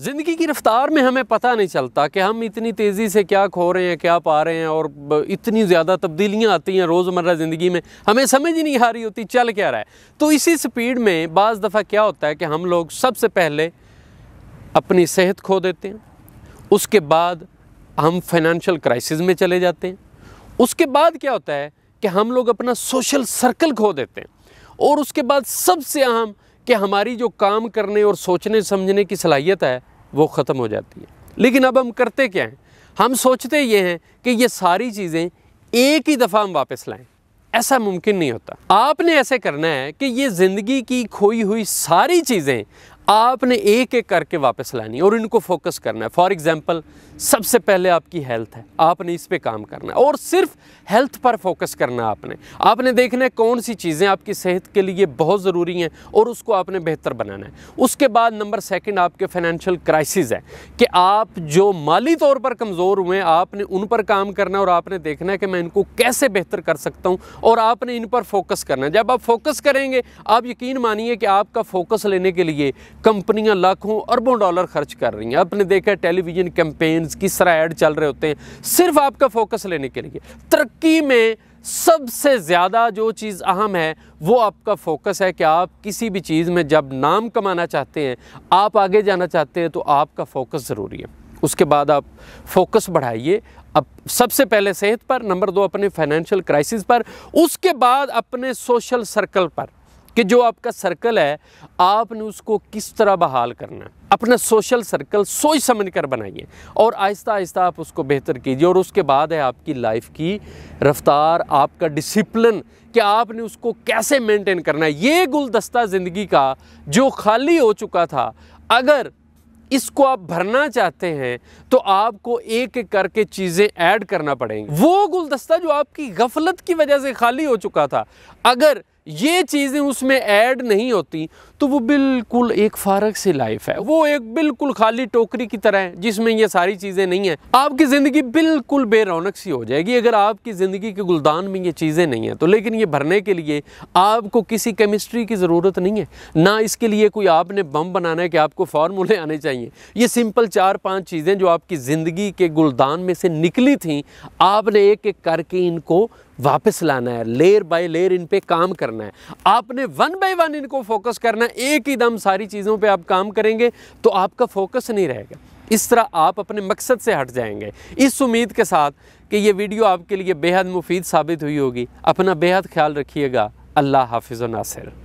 ज़िंदगी की रफ़्तार में हमें पता नहीं चलता कि हम इतनी तेज़ी से क्या खो रहे हैं क्या पा रहे हैं और इतनी ज़्यादा तब्दीलियाँ आती हैं रोज़मर्रा ज़िंदगी में हमें समझ ही नहीं आ रही होती चल क्या रहा है तो इसी स्पीड में बज़ दफ़ा क्या होता है कि हम लोग सबसे पहले अपनी सेहत खो देते हैं उसके बाद हम फाइनेंशियल क्राइसिस में चले जाते हैं उसके बाद क्या होता है कि हम लोग अपना सोशल सर्कल खो देते हैं और उसके बाद सबसे अहम कि हमारी जो काम करने और सोचने समझने की सलाहियत है वो ख़त्म हो जाती है लेकिन अब हम करते क्या हैं हम सोचते ये हैं कि ये सारी चीज़ें एक ही दफ़ा हम वापस लाएं ऐसा मुमकिन नहीं होता आपने ऐसे करना है कि ये ज़िंदगी की खोई हुई सारी चीज़ें आपने एक एक करके वापस लानी है और इनको फोकस करना है फॉर एग्ज़ाम्पल सबसे पहले आपकी हेल्थ है आपने इस पर काम करना है और सिर्फ हेल्थ पर फोकस करना है आपने आपने देखना है कौन सी चीज़ें आपकी सेहत के लिए बहुत ज़रूरी हैं और उसको आपने बेहतर बनाना है उसके बाद नंबर सेकंड आपके फाइनेंशियल क्राइसिस है कि आप जो माली तौर पर कमज़ोर हुए हैं आपने उन पर काम करना है और आपने देखना है कि मैं इनको कैसे बेहतर कर सकता हूँ और आपने इन पर फोकस करना है जब आप फोकस करेंगे आप यकीन मानिए कि आपका फोकस लेने के लिए कंपनियां लाखों अरबों डॉलर खर्च कर रही हैं आपने देखा टेलीविज़न कैंपेन्स किस तरह ऐड चल रहे होते हैं सिर्फ आपका फोकस लेने के लिए तरक्की में सबसे ज़्यादा जो चीज़ अहम है वो आपका फोकस है कि आप किसी भी चीज़ में जब नाम कमाना चाहते हैं आप आगे जाना चाहते हैं तो आपका फोकस ज़रूरी है उसके बाद आप फोकस बढ़ाइए अब सबसे पहले सेहत पर नंबर दो अपने फाइनेंशियल क्राइसिस पर उसके बाद अपने सोशल सर्कल पर कि जो आपका सर्कल है आपने उसको किस तरह बहाल करना है अपना सोशल सर्कल सोच समझ कर बनाइए और आहिस्ता आहिस्ता आप उसको बेहतर कीजिए और उसके बाद है आपकी लाइफ की रफ्तार आपका डिसिप्लिन कि आपने उसको कैसे मेंटेन करना है ये गुलदस्ता ज़िंदगी का जो खाली हो चुका था अगर इसको आप भरना चाहते हैं तो आपको एक एक करके चीज़ें ऐड करना पड़ेंगी वो गुलदस्ता जो आपकी गफलत की वजह से खाली हो चुका था अगर ये चीज़ें उसमें ऐड नहीं होती तो वो बिल्कुल एक फारक सी लाइफ है वो एक बिल्कुल खाली टोकरी की तरह है जिसमें ये सारी चीज़ें नहीं है आपकी ज़िंदगी बिल्कुल बेरौनक सी हो जाएगी अगर आपकी ज़िंदगी के गुलदान में ये चीज़ें नहीं हैं तो लेकिन ये भरने के लिए आपको किसी केमिस्ट्री की ज़रूरत नहीं है ना इसके लिए कोई आपने बम बनाना है कि आपको फार्मूले आने चाहिए ये सिंपल चार पाँच चीज़ें जो आपकी ज़िंदगी के गुलदान में से निकली थी आपने एक एक करके इनको वापस लाना है लेयर बाय लेयर इन पे काम करना है आपने वन बाय वन इनको फोकस करना है एक ही दम सारी चीज़ों पे आप काम करेंगे तो आपका फोकस नहीं रहेगा इस तरह आप अपने मकसद से हट जाएंगे इस उम्मीद के साथ कि ये वीडियो आपके लिए बेहद मुफीद साबित हुई होगी अपना बेहद ख्याल रखिएगा अल्लाह हाफिज़ नासिर